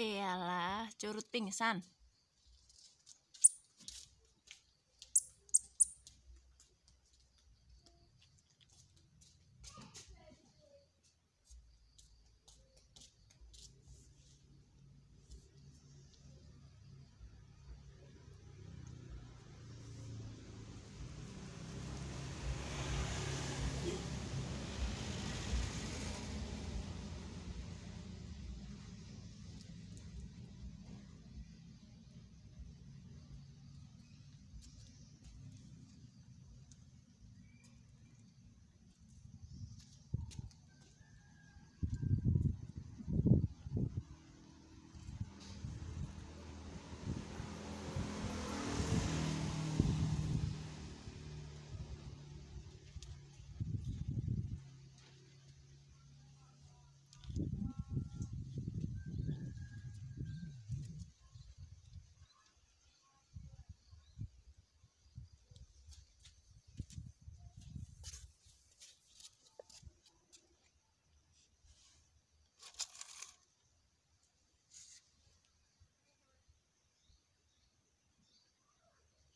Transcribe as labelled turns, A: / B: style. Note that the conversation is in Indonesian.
A: Iyalah, curut pingsan.